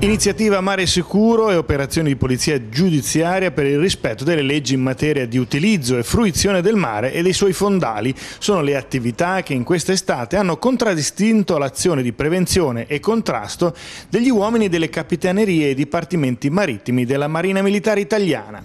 Iniziativa Mare Sicuro e operazioni di polizia giudiziaria per il rispetto delle leggi in materia di utilizzo e fruizione del mare e dei suoi fondali sono le attività che in questa estate hanno contraddistinto l'azione di prevenzione e contrasto degli uomini delle capitanerie e dipartimenti marittimi della Marina Militare Italiana.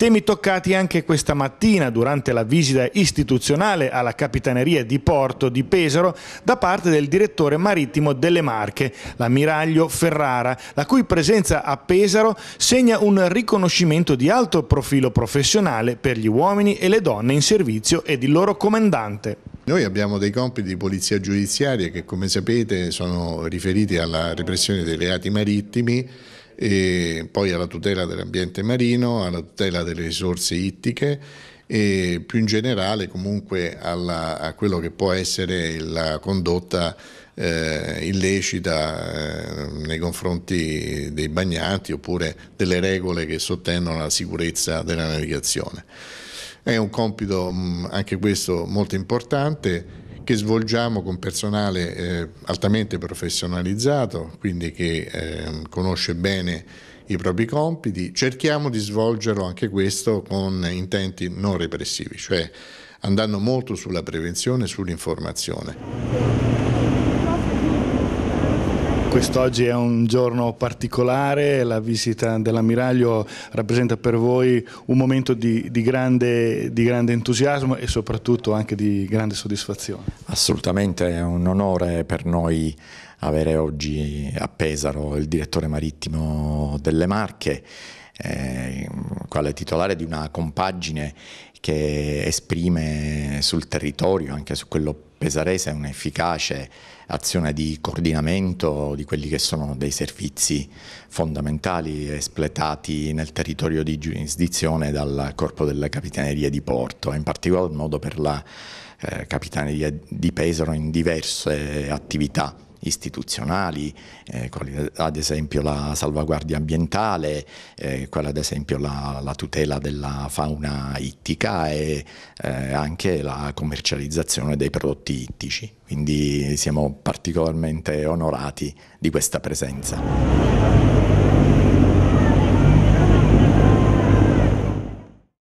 Temi toccati anche questa mattina durante la visita istituzionale alla Capitaneria di Porto di Pesaro da parte del direttore marittimo delle Marche, l'ammiraglio Ferrara, la cui presenza a Pesaro segna un riconoscimento di alto profilo professionale per gli uomini e le donne in servizio ed il loro comandante. Noi abbiamo dei compiti di polizia giudiziaria che come sapete sono riferiti alla repressione dei reati marittimi e poi alla tutela dell'ambiente marino, alla tutela delle risorse ittiche e più in generale comunque alla, a quello che può essere la condotta eh, illecita eh, nei confronti dei bagnati oppure delle regole che sottendono la sicurezza della navigazione. È un compito mh, mm, anche questo molto importante che svolgiamo con personale eh, altamente professionalizzato, quindi che eh, conosce bene i propri compiti. Cerchiamo di svolgerlo anche questo con intenti non repressivi, cioè andando molto sulla prevenzione e sull'informazione. Quest'oggi è un giorno particolare, la visita dell'ammiraglio rappresenta per voi un momento di, di, grande, di, grande, entusiasmo e soprattutto anche di grande soddisfazione. Assolutamente, è un onore per noi avere oggi a Pesaro il direttore marittimo delle Marche, eh, quale titolare di una compagine che esprime sul territorio, anche su quello pesarese è un'efficace azione di coordinamento di quelli che sono dei servizi fondamentali espletati nel territorio di giurisdizione dal Corpo della Capitaneria di Porto, in particolar modo per la eh, Capitaneria di Pesaro in diverse attività istituzionali, eh, quali ad esempio la salvaguardia ambientale, eh, quale ad esempio la, la, tutela della fauna ittica e eh, anche la commercializzazione dei prodotti ittici. Quindi siamo particolarmente onorati di questa presenza.